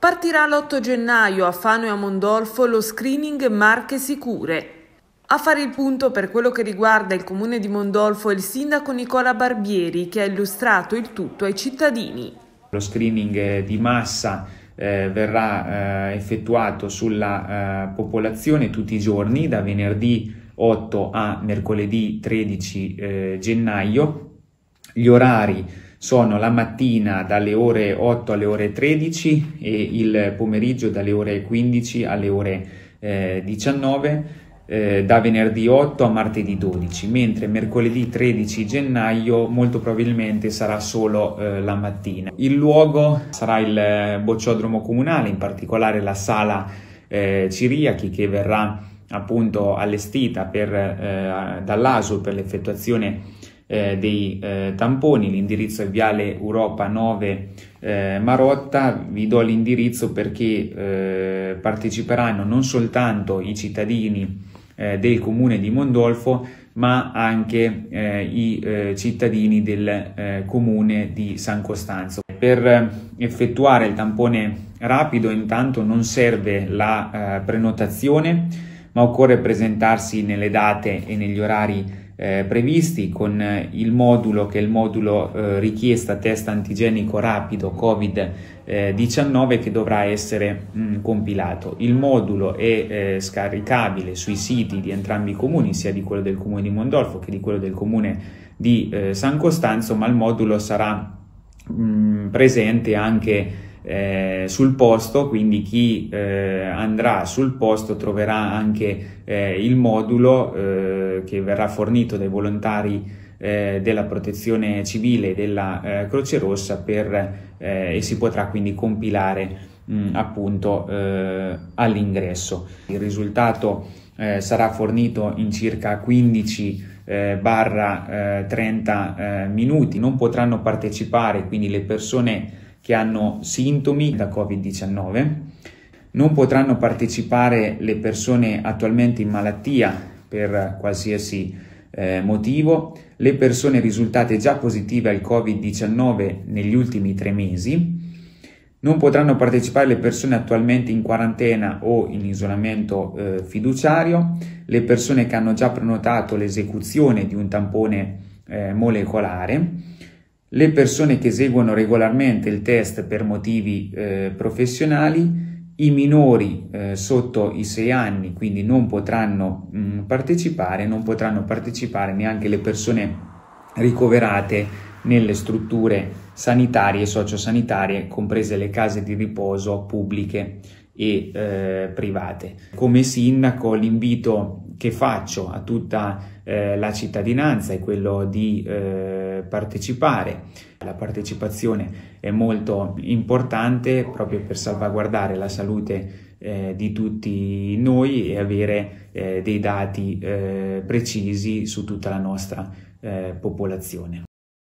Partirà l'8 gennaio a Fano e a Mondolfo lo screening Marche Sicure. A fare il punto per quello che riguarda il comune di Mondolfo è il sindaco Nicola Barbieri che ha illustrato il tutto ai cittadini. Lo screening eh, di massa eh, verrà eh, effettuato sulla eh, popolazione tutti i giorni da venerdì 8 a mercoledì 13 eh, gennaio. Gli orari sono la mattina dalle ore 8 alle ore 13 e il pomeriggio dalle ore 15 alle ore eh, 19 eh, da venerdì 8 a martedì 12, mentre mercoledì 13 gennaio molto probabilmente sarà solo eh, la mattina. Il luogo sarà il eh, bocciodromo comunale, in particolare la sala eh, Ciriachi che verrà appunto allestita per, eh, dall'ASO per l'effettuazione eh, dei eh, tamponi, l'indirizzo è Viale Europa 9 eh, Marotta, vi do l'indirizzo perché eh, parteciperanno non soltanto i cittadini eh, del comune di Mondolfo, ma anche eh, i eh, cittadini del eh, comune di San Costanzo. Per effettuare il tampone rapido intanto non serve la eh, prenotazione, ma occorre presentarsi nelle date e negli orari eh, previsti con il modulo che è il modulo eh, richiesta test antigenico rapido Covid-19 eh, che dovrà essere mh, mm, compilato. Il modulo è eh, scaricabile sui siti di entrambi i comuni, sia di quello del comune di Mondolfo che di quello del comune di eh, San Costanzo, ma il modulo sarà mh, mm, presente anche eh, sul posto, quindi chi eh, andrà sul posto troverà anche eh, il modulo eh, che verrà fornito dai volontari eh, della protezione civile e della eh, Croce Rossa per, e si potrà quindi compilare mh, appunto all'ingresso. Il risultato sarà fornito in circa 15 eh, barra eh, 30 eh, minuti. Non potranno partecipare quindi le persone che hanno sintomi da Covid-19. Non potranno partecipare le persone attualmente in malattia per qualsiasi eh, motivo, le persone risultate già positive al Covid-19 negli ultimi tre mesi, non potranno partecipare le persone attualmente in quarantena o in isolamento eh, fiduciario, le persone che hanno già prenotato l'esecuzione di un tampone eh, molecolare, le persone che eseguono regolarmente il test per motivi eh, professionali, i minori eh, sotto i 6 anni quindi non potranno mh, mm, partecipare, non potranno partecipare neanche le persone ricoverate nelle strutture sanitarie e sociosanitarie, comprese le case di riposo pubbliche e eh, private. Come sindaco l'invito che faccio a tutta eh, la cittadinanza è quello di eh, partecipare. La partecipazione è molto importante proprio per salvaguardare la salute eh, di tutti noi e avere eh, dei dati eh, precisi su tutta la nostra eh, popolazione.